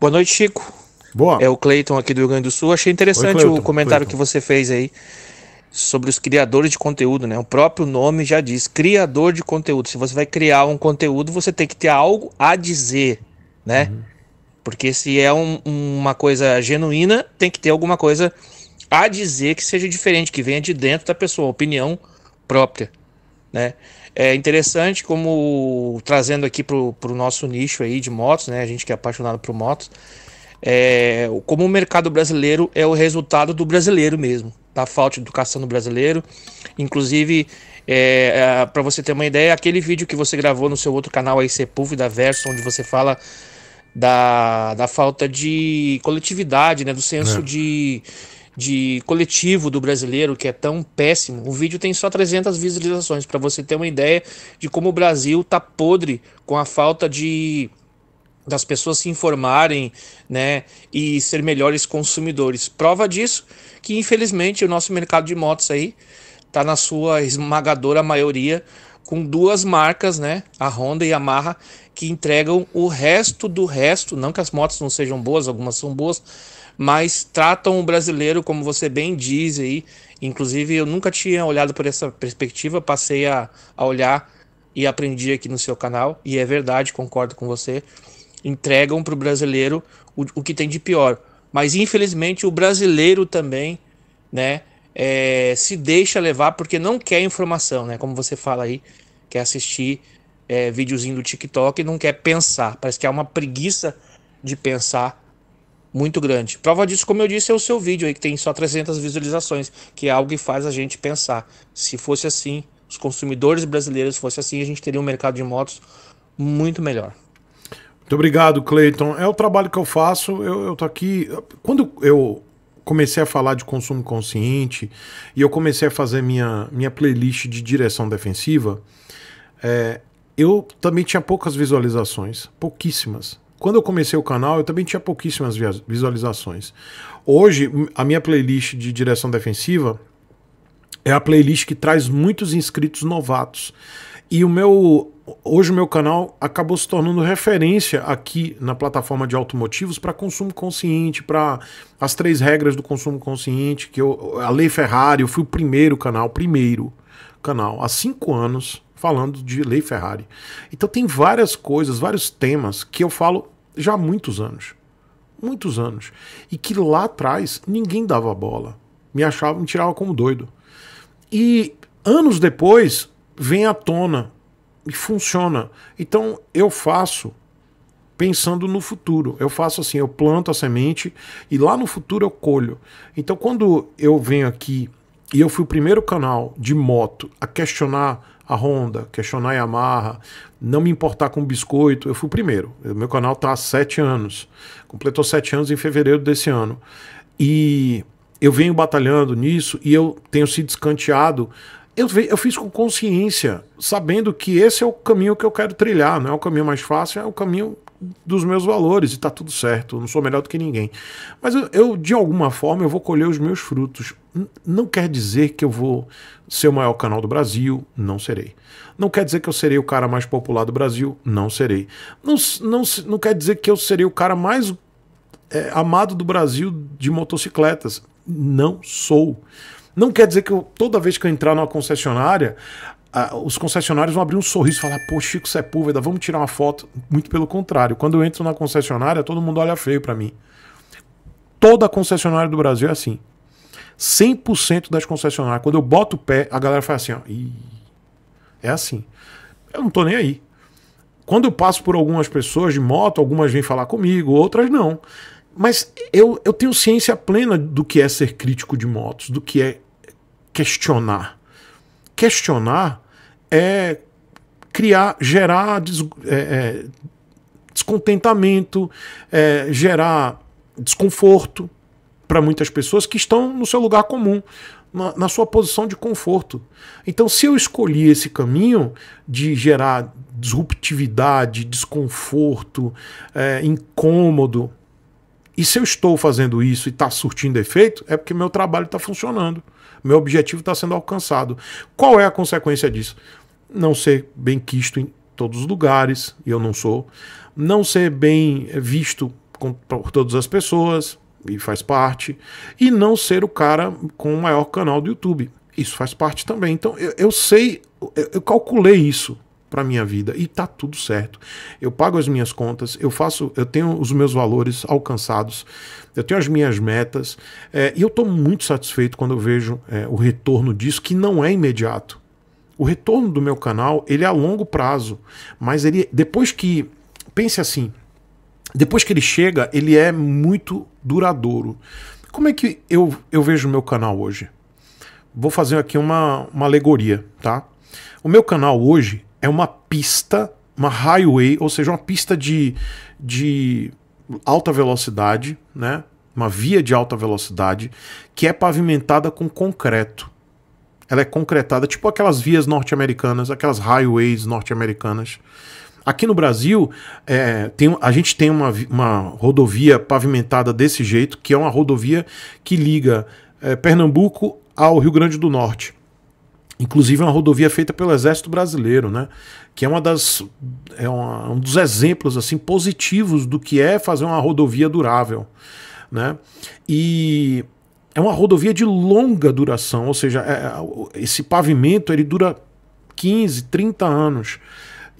Boa noite, Chico. Boa. É o Cleiton aqui do Rio Grande do Sul. Achei interessante Oi, Clayton, o comentário Clayton. que você fez aí sobre os criadores de conteúdo, né? O próprio nome já diz, criador de conteúdo. Se você vai criar um conteúdo, você tem que ter algo a dizer, né? Uhum. Porque se é um, uma coisa genuína, tem que ter alguma coisa a dizer que seja diferente, que venha de dentro da pessoa, opinião própria, né? É interessante como trazendo aqui para o nosso nicho aí de motos, né? A gente que é apaixonado por motos, é, como o mercado brasileiro é o resultado do brasileiro mesmo, da falta de educação do brasileiro. Inclusive, é, é, para você ter uma ideia, aquele vídeo que você gravou no seu outro canal aí, Sepúlveda Verso, onde você fala da, da falta de coletividade, né? Do senso é. de de coletivo do brasileiro que é tão péssimo. O vídeo tem só 300 visualizações para você ter uma ideia de como o Brasil tá podre com a falta de das pessoas se informarem, né, e ser melhores consumidores. Prova disso que infelizmente o nosso mercado de motos aí tá na sua esmagadora maioria com duas marcas, né, a Honda e a Yamaha, que entregam o resto do resto, não que as motos não sejam boas, algumas são boas, mas tratam o brasileiro, como você bem diz aí. Inclusive, eu nunca tinha olhado por essa perspectiva, passei a, a olhar e aprendi aqui no seu canal, e é verdade, concordo com você. Entregam para o brasileiro o, o que tem de pior. Mas infelizmente o brasileiro também, né? É, se deixa levar porque não quer informação, né? Como você fala aí, quer assistir é, videozinho do TikTok e não quer pensar. Parece que há uma preguiça de pensar muito grande. Prova disso, como eu disse, é o seu vídeo aí que tem só 300 visualizações, que é algo que faz a gente pensar. Se fosse assim, os consumidores brasileiros fosse assim, a gente teria um mercado de motos muito melhor. Muito obrigado, Clayton. É o trabalho que eu faço. Eu, estou tô aqui. Quando eu comecei a falar de consumo consciente e eu comecei a fazer minha, minha playlist de direção defensiva, é, eu também tinha poucas visualizações, pouquíssimas. Quando eu comecei o canal, eu também tinha pouquíssimas visualizações. Hoje, a minha playlist de direção defensiva é a playlist que traz muitos inscritos novatos. E o meu hoje o meu canal acabou se tornando referência aqui na plataforma de automotivos para consumo consciente, para as três regras do consumo consciente, que eu, a Lei Ferrari, eu fui o primeiro canal, primeiro canal há cinco anos falando de Lei Ferrari. Então tem várias coisas, vários temas que eu falo já há muitos anos. Muitos anos. E que lá atrás ninguém dava bola. Me achava, me tirava como doido. E anos depois vem à tona e funciona. Então eu faço pensando no futuro. Eu faço assim, eu planto a semente e lá no futuro eu colho. Então quando eu venho aqui e eu fui o primeiro canal de moto a questionar a Honda, questionar a Yamaha, não me importar com biscoito. Eu fui o primeiro. O meu canal está há sete anos. Completou sete anos em fevereiro desse ano. E eu venho batalhando nisso e eu tenho sido escanteado. Eu, eu fiz com consciência, sabendo que esse é o caminho que eu quero trilhar, não é o caminho mais fácil, é o caminho dos meus valores e tá tudo certo, não sou melhor do que ninguém. Mas eu, eu, de alguma forma eu vou colher os meus frutos. Não quer dizer que eu vou ser o maior canal do Brasil, não serei. Não quer dizer que eu serei o cara mais popular do Brasil, não serei. Não, não, não quer dizer que eu serei o cara mais é, amado do Brasil de motocicletas, não sou. Não quer dizer que eu, toda vez que eu entrar numa concessionária, os concessionários vão abrir um sorriso e falar, pô, Chico Sepúlveda, é vamos tirar uma foto. Muito pelo contrário. Quando eu entro na concessionária, todo mundo olha feio para mim. Toda concessionária do Brasil é assim. 100% das concessionárias. Quando eu boto o pé, a galera faz assim, ó. Ih. É assim. Eu não tô nem aí. Quando eu passo por algumas pessoas de moto, algumas vêm falar comigo, outras não. Mas eu, eu tenho ciência plena do que é ser crítico de motos, do que é questionar questionar é criar, gerar des, é, é, descontentamento, é, gerar desconforto para muitas pessoas que estão no seu lugar comum, na, na, sua posição de conforto. Então, se eu escolhi esse caminho de gerar disruptividade, desconforto, é, incômodo, e se eu estou fazendo isso e está surtindo efeito, é porque meu trabalho está funcionando. Meu objetivo está sendo alcançado. Qual é a consequência disso? Não ser bem quisto em todos os lugares, e eu não sou. Não ser bem eh, visto com, por todas as pessoas, e faz parte. E não ser o cara com o maior canal do YouTube. Isso faz parte também. Então eu, eu sei, eu, eu calculei isso para minha vida e tá tudo certo. Eu pago as minhas contas, eu faço, eu tenho os meus valores alcançados, eu tenho as minhas metas é, e eu estou muito satisfeito quando eu vejo é, o retorno disso que não é imediato. O retorno do meu canal ele é a longo prazo, mas ele depois que pense assim, depois que ele chega ele é muito duradouro. Como é que eu, eu vejo o meu canal hoje? Vou fazer aqui uma, uma alegoria, tá? O meu canal hoje é uma pista, uma highway, ou seja, uma pista de, de alta velocidade, né? Uma via de alta velocidade que é pavimentada com concreto. Ela é concretada, tipo aquelas vias norte-americanas, aquelas highways norte-americanas. Aqui no Brasil, é, tem, a gente tem uma, uma rodovia pavimentada desse jeito, que é uma rodovia que liga é, Pernambuco ao Rio Grande do Norte. Inclusive é uma rodovia feita pelo Exército Brasileiro, né? Que é uma das é uma, um dos exemplos assim positivos do que é fazer uma rodovia durável, né? E é uma rodovia de longa duração, ou seja, é, é esse pavimento ele dura 15, 30 anos.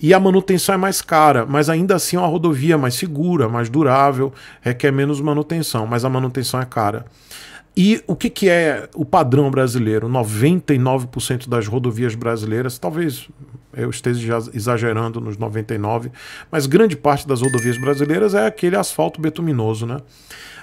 E a manutenção é mais cara, mas ainda assim é uma rodovia mais segura, mais durável, requer menos manutenção, mas a manutenção é cara. E o que, que é o padrão brasileiro? 99% das rodovias brasileiras, talvez eu esteja exagerando nos 99, mas grande parte das rodovias brasileiras é aquele asfalto betuminoso, né?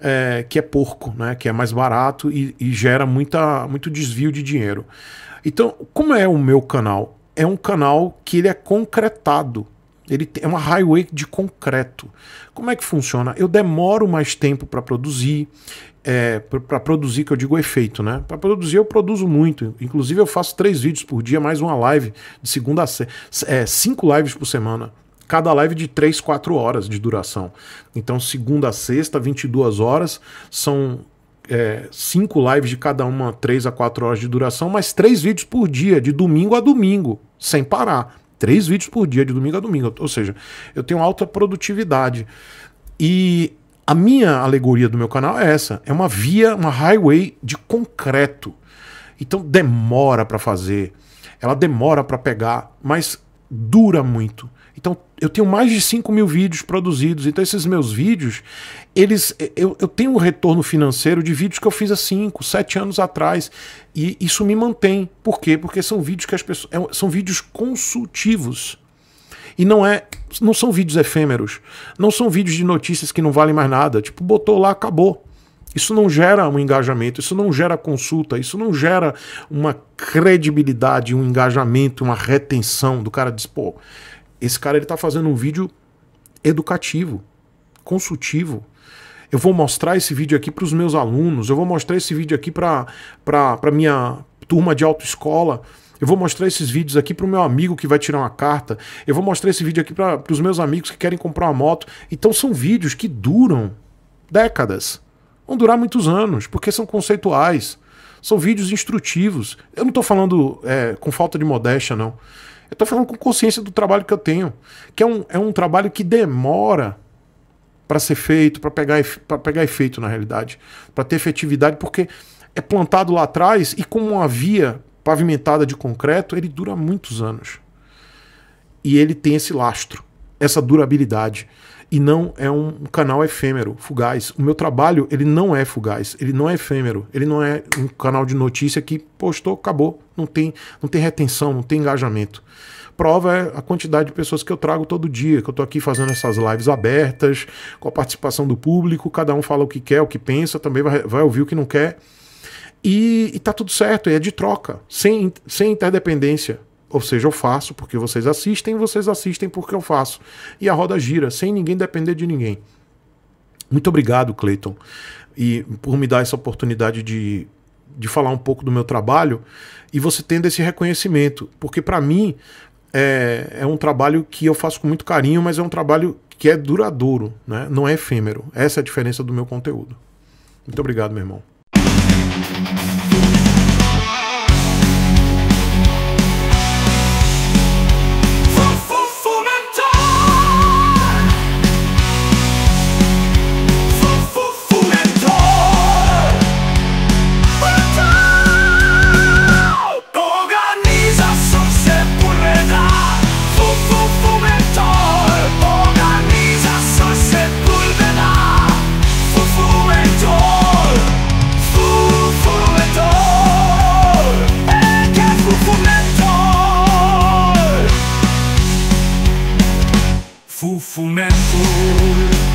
É, que é porco, né? Que é mais barato e, e gera muita, muito desvio de dinheiro. Então, como é o meu canal? É um canal que ele é concretado ele é uma highway de concreto. Como é que funciona? Eu demoro mais tempo para produzir, é, para produzir, que eu digo efeito, né? Para produzir, eu produzo muito. Inclusive, eu faço três vídeos por dia, mais uma live de segunda a é, cinco lives por semana. Cada live de 3, 4 horas de duração. Então, segunda a sexta, 22 horas, são é, cinco lives de cada uma, 3 a 4 horas de duração, mas três vídeos por dia, de domingo a domingo, sem parar três vídeos por dia, de domingo a domingo. Ou seja, eu tenho alta produtividade. E a minha alegoria do meu canal é essa: é uma via, uma highway de concreto. Então demora para fazer, ela demora para pegar, mas dura muito. Então, eu tenho mais de 5 mil vídeos produzidos. Então, esses meus vídeos, eles eh, eu, eu tenho um retorno financeiro de vídeos que eu fiz há 5, 7 anos atrás. E isso me mantém. Por quê? Porque são vídeos que as pessoas. É são vídeos consultivos. E não é. Não são vídeos efêmeros. Não são vídeos de notícias que não valem mais nada. Tipo, botou lá, acabou. Isso não gera um engajamento, isso não gera consulta, isso não gera uma credibilidade, um engajamento, uma retenção do cara diz, pô, esse cara ele tá fazendo um vídeo educativo, consultivo. Eu vou mostrar esse vídeo aqui para os meus alunos, eu vou mostrar esse vídeo aqui para para minha turma de autoescola. Eu vou mostrar esses vídeos aqui para o meu amigo que vai tirar uma carta. Eu vou mostrar esse vídeo aqui para os meus amigos que querem comprar uma moto. Então são vídeos que duram décadas vão durar muitos anos, porque são conceituais, são vídeos instrutivos. Eu não estou falando é, com falta de modéstia, não. Eu estou falando com consciência do trabalho que eu tenho, que é um, é um trabalho que demora para ser feito, para pegar, pegar efeito na realidade, para ter efetividade, porque é plantado lá atrás e como uma via pavimentada de concreto, ele dura muitos anos. E ele tem esse lastro, essa durabilidade e não é um canal efêmero, fugaz. O meu trabalho, ele não é fugaz, ele não é efêmero, ele não é um canal de notícia que postou, acabou, não tem, não tem retenção, não tem engajamento. Prova é a quantidade de pessoas que eu trago todo dia, que eu estou aqui fazendo essas lives abertas, com a participação do público, cada um fala o que quer, o que pensa, também vai, vai ouvir o que não quer. E, e tá tudo certo, é de troca, sem, sem interdependência. Ou seja, eu faço porque vocês assistem, vocês assistem porque eu faço. E a roda gira, sem ninguém depender de ninguém. Muito obrigado, Cleiton, e por me dar essa oportunidade de, de falar um pouco do meu trabalho e você tendo esse reconhecimento. Porque para mim é, é um trabalho que eu faço com muito carinho, mas é um trabalho que é duradouro, né? não é efêmero. Essa é a diferença do meu conteúdo. Muito obrigado, meu irmão. soul